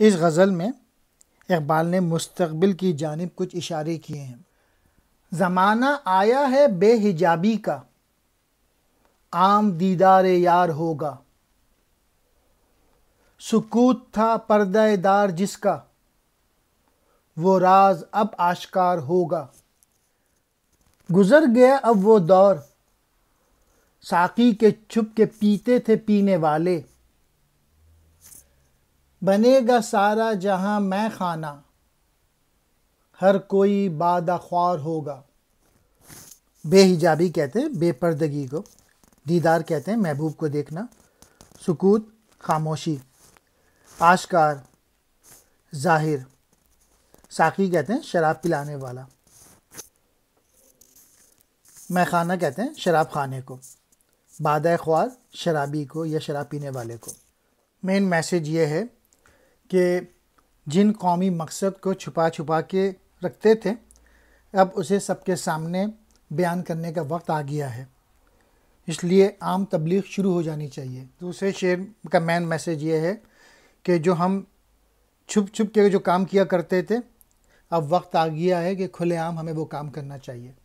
इस गज़ल में इकबाल ने मुस्तबिल की जानब कुछ इशारे किए हैं ज़माना आया है बेहिजाबी का आम दीदार यार होगा सुकूत था पर्दार जिसका वो राज अब आश्कार होगा गुज़र गया अब वो दौर साकी के छुप के पीते थे पीने वाले बनेगा सारा जहां मैं खाना हर कोई बादाख्वार होगा बेहिजाबी कहते हैं बेपर्दगी को दीदार कहते हैं महबूब को देखना सुकूत खामोशी आशकार जाहिर साकी कहते हैं शराब पिलाने वाला खाना कहते हैं शराब खाने को बाद ख्वार शराबी को या शराब पीने वाले को मेन मैसेज ये है कि जिन कौमी मकसद को छुपा छुपा के रखते थे अब उसे सबके सामने बयान करने का वक्त आ गया है इसलिए आम तबलीग शुरू हो जानी चाहिए दूसरे शेर का मेन मैसेज ये है कि जो हम छुप छुप के जो काम किया करते थे अब वक्त आ गया है कि खुलेआम हमें वो काम करना चाहिए